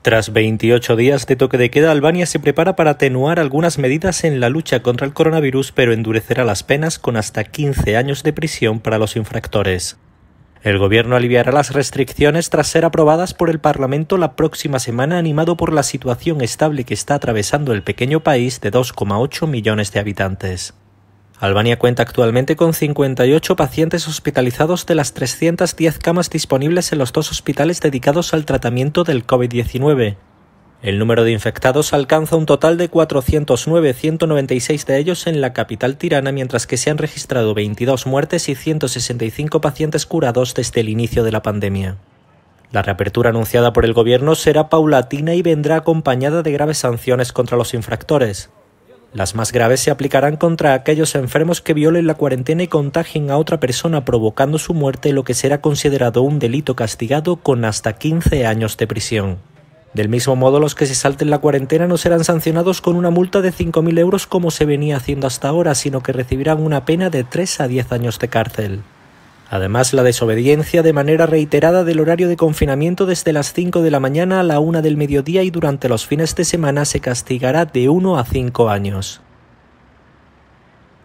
Tras 28 días de toque de queda, Albania se prepara para atenuar algunas medidas en la lucha contra el coronavirus, pero endurecerá las penas con hasta 15 años de prisión para los infractores. El gobierno aliviará las restricciones tras ser aprobadas por el Parlamento la próxima semana, animado por la situación estable que está atravesando el pequeño país de 2,8 millones de habitantes. Albania cuenta actualmente con 58 pacientes hospitalizados de las 310 camas disponibles en los dos hospitales dedicados al tratamiento del COVID-19. El número de infectados alcanza un total de 409, 196 de ellos en la capital tirana, mientras que se han registrado 22 muertes y 165 pacientes curados desde el inicio de la pandemia. La reapertura anunciada por el gobierno será paulatina y vendrá acompañada de graves sanciones contra los infractores. Las más graves se aplicarán contra aquellos enfermos que violen la cuarentena y contagien a otra persona provocando su muerte, lo que será considerado un delito castigado con hasta 15 años de prisión. Del mismo modo, los que se salten la cuarentena no serán sancionados con una multa de 5.000 euros como se venía haciendo hasta ahora, sino que recibirán una pena de 3 a 10 años de cárcel. Además, la desobediencia de manera reiterada del horario de confinamiento desde las 5 de la mañana a la 1 del mediodía y durante los fines de semana se castigará de 1 a 5 años.